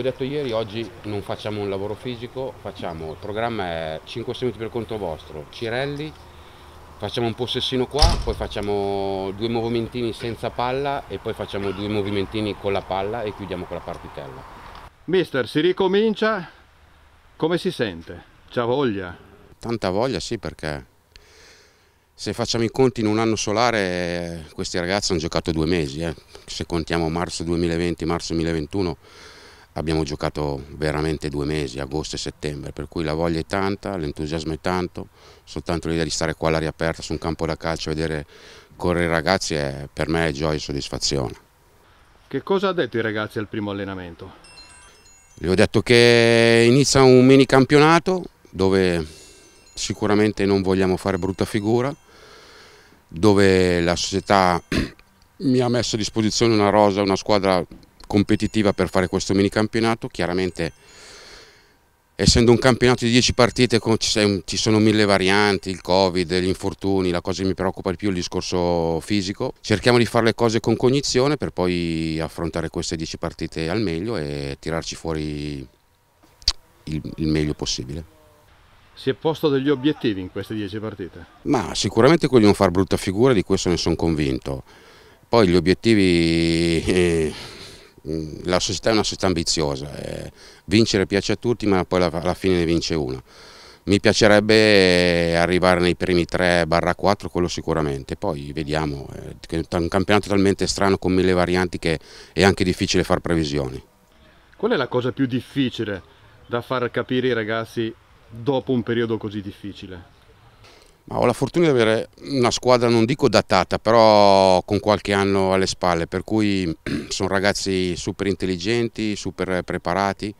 ho detto ieri, oggi non facciamo un lavoro fisico, facciamo, il programma è 5 minuti per conto vostro, Cirelli, facciamo un possessino qua, poi facciamo due movimentini senza palla e poi facciamo due movimentini con la palla e chiudiamo con la partitella. Mister, si ricomincia? Come si sente? C'ha voglia? Tanta voglia sì perché se facciamo i conti in un anno solare questi ragazzi hanno giocato due mesi, eh. se contiamo marzo 2020, marzo 2021 abbiamo giocato veramente due mesi, agosto e settembre, per cui la voglia è tanta, l'entusiasmo è tanto, soltanto l'idea di stare qua all'aria aperta su un campo da calcio e vedere correre i ragazzi è, per me è gioia e soddisfazione. Che cosa ha detto i ragazzi al primo allenamento? Gli ho detto che inizia un mini campionato dove sicuramente non vogliamo fare brutta figura, dove la società mi ha messo a disposizione una rosa, una squadra competitiva per fare questo mini campionato. chiaramente essendo un campionato di 10 partite ci sono mille varianti, il covid, gli infortuni, la cosa che mi preoccupa di più è il discorso fisico. Cerchiamo di fare le cose con cognizione per poi affrontare queste 10 partite al meglio e tirarci fuori il, meglio possibile. Si è posto degli obiettivi in queste 10 partite? Ma sicuramente quelli non far brutta figura, di questo ne sono convinto. Poi gli obiettivi... Eh, Mm, la società è una società ambiziosa, eh, vincere piace a tutti ma poi alla fine ne vince una. Mi piacerebbe eh, arrivare nei primi 3-4, quello sicuramente, poi vediamo, eh, è un campionato talmente strano con mille varianti che è anche difficile fare previsioni. Qual è la cosa più difficile da far capire ai ragazzi dopo un periodo così difficile? Ma ho la fortuna di avere una squadra, non dico datata, però con qualche anno alle spalle, per cui sono ragazzi super intelligenti, super preparati,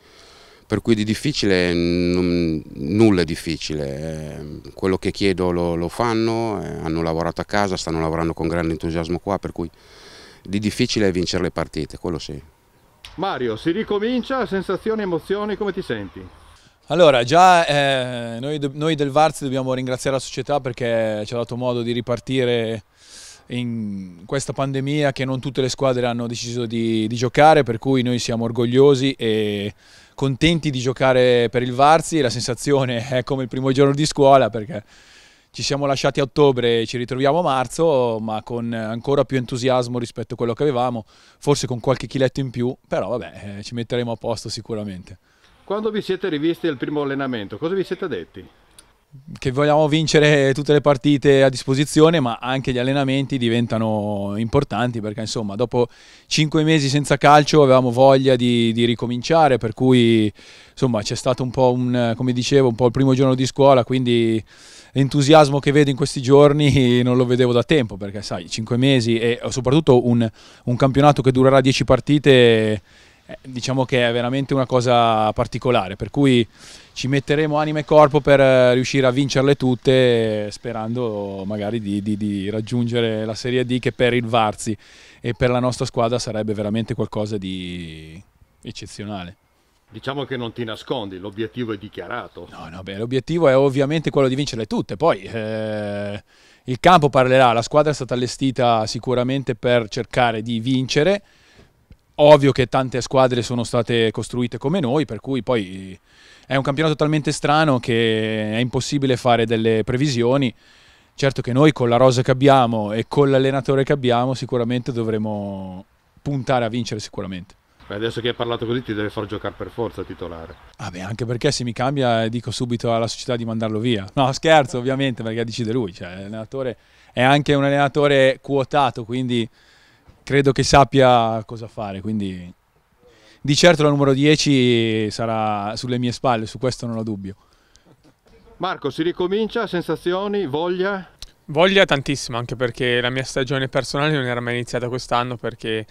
per cui di difficile nulla è difficile. Eh, quello che chiedo lo, lo fanno, eh, hanno lavorato a casa, stanno lavorando con grande entusiasmo qua, per cui di difficile è vincere le partite, quello sì. Mario, si ricomincia, sensazioni, emozioni, come ti senti? Allora, già eh, noi, noi, del Varzi dobbiamo ringraziare la società perché ci ha dato modo di ripartire in questa pandemia che non tutte le squadre hanno deciso di, di giocare, per cui noi siamo orgogliosi e contenti di giocare per il Varzi. La sensazione è come il primo giorno di scuola perché ci siamo lasciati a ottobre e ci ritroviamo a marzo, ma con ancora più entusiasmo rispetto a quello che avevamo, forse con qualche chiletto in più, però vabbè, eh, ci metteremo a posto sicuramente. Quando vi siete rivisti al primo allenamento, cosa vi siete detti? Che vogliamo vincere tutte le partite a disposizione, ma anche gli allenamenti diventano importanti perché insomma dopo cinque mesi senza calcio avevamo voglia di, di ricominciare, per cui insomma c'è stato un po' un, come dicevo, un po' il primo giorno di scuola, quindi l'entusiasmo che vedo in questi giorni non lo vedevo da tempo perché sai, cinque mesi e soprattutto un, un campionato che durerà dieci partite eh, diciamo che è veramente una cosa particolare, per cui ci metteremo anima e corpo per eh, riuscire a vincerle tutte sperando magari di, di, di raggiungere la Serie D che per il Varzi e per la nostra squadra sarebbe veramente qualcosa di eccezionale. Diciamo che non ti nascondi, l'obiettivo è dichiarato. No, no, beh, l'obiettivo è ovviamente quello di vincerle tutte, poi eh, il campo parlerà, la squadra è stata allestita sicuramente per cercare di vincere, ovvio che tante squadre sono state costruite come noi, per cui poi è un campionato talmente strano che è impossibile fare delle previsioni. Certo che noi con la rosa che abbiamo e con l'allenatore che abbiamo sicuramente dovremo puntare a vincere sicuramente. Adesso che hai parlato così ti deve far giocare per forza titolare. Vabbè, ah anche perché se mi cambia dico subito alla società di mandarlo via. No, scherzo ovviamente perché decide lui, cioè, l'allenatore è anche un allenatore quotato, quindi credo che sappia cosa fare, quindi di certo la numero 10 sarà sulle mie spalle, su questo non ho dubbio. Marco, si ricomincia? Sensazioni? Voglia? Voglia tantissimo, anche perché la mia stagione personale non era mai iniziata quest'anno perché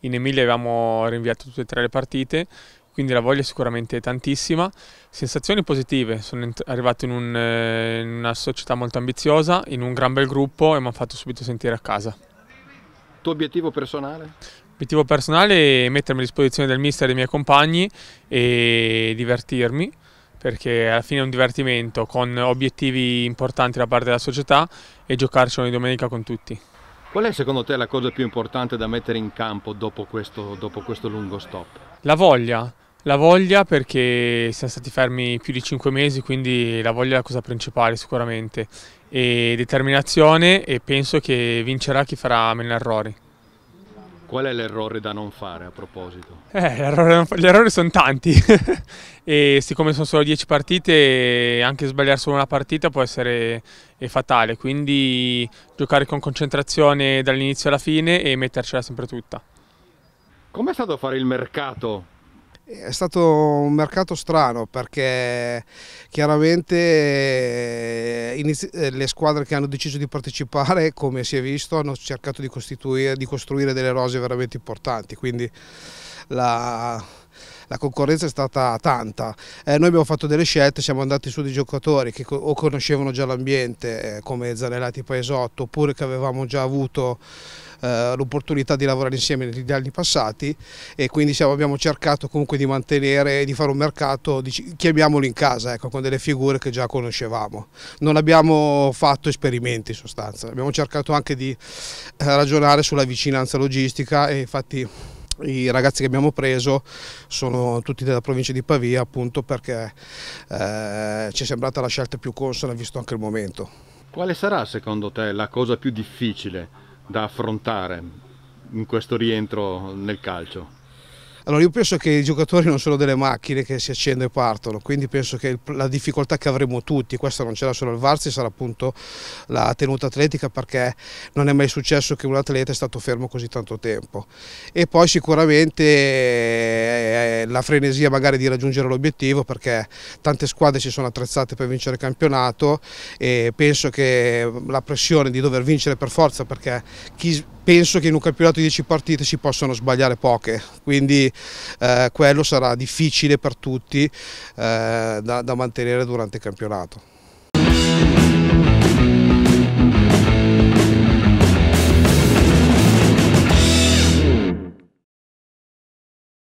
in Emilia avevamo rinviato tutte e tre le partite, quindi la voglia è sicuramente tantissima. Sensazioni positive, sono arrivato in, un, eh, in una società molto ambiziosa, in un gran bel gruppo e mi hanno fatto subito sentire a casa tuo obiettivo personale? L'obiettivo personale è mettermi a disposizione del mister e dei miei compagni e divertirmi perché alla fine è un divertimento con obiettivi importanti da parte della società e giocarci ogni domenica con tutti. Qual è secondo te la cosa più importante da mettere in campo dopo questo, dopo questo lungo stop? La voglia, la voglia perché siamo stati fermi più di 5 mesi, quindi la voglia è la cosa principale sicuramente. E determinazione e penso che vincerà chi farà meno errori. Qual è l'errore da non fare a proposito? Eh, gli errori sono tanti e siccome sono solo 10 partite anche sbagliare solo una partita può essere eh, fatale, quindi giocare con concentrazione dall'inizio alla fine e mettercela sempre tutta. Com'è stato fare il mercato è stato un mercato strano perché chiaramente eh, eh, le squadre che hanno deciso di partecipare, come si è visto, hanno cercato di, di costruire delle rose veramente importanti, quindi la, la concorrenza è stata tanta. Eh, noi abbiamo fatto delle scelte, siamo andati su dei giocatori che o conoscevano già l'ambiente eh, come Zanellati Paesotto oppure che avevamo già avuto eh, l'opportunità di lavorare insieme negli anni passati e quindi siamo, abbiamo cercato comunque di mantenere e di fare un mercato, di, chiamiamolo in casa, ecco, con delle figure che già conoscevamo. Non abbiamo fatto esperimenti in sostanza, abbiamo cercato anche di eh, ragionare sulla vicinanza logistica e infatti i ragazzi che abbiamo preso sono tutti della provincia di Pavia appunto perché eh, ci è sembrata la scelta più consona visto anche il momento. Quale sarà secondo te la cosa più difficile da affrontare in questo rientro nel calcio? Allora io penso che i giocatori non sono delle macchine che si accendono e partono, quindi penso che la difficoltà che avremo tutti, questa non c'era solo il Varzi, sarà appunto la tenuta atletica perché non è mai successo che un atleta è stato fermo così tanto tempo. E poi sicuramente eh, la frenesia magari di raggiungere l'obiettivo perché tante squadre si sono attrezzate per vincere il campionato e penso che la pressione di dover vincere per forza perché chi penso che in un campionato di 10 partite si possano sbagliare poche, quindi eh, quello sarà difficile per tutti eh, da, da mantenere durante il campionato.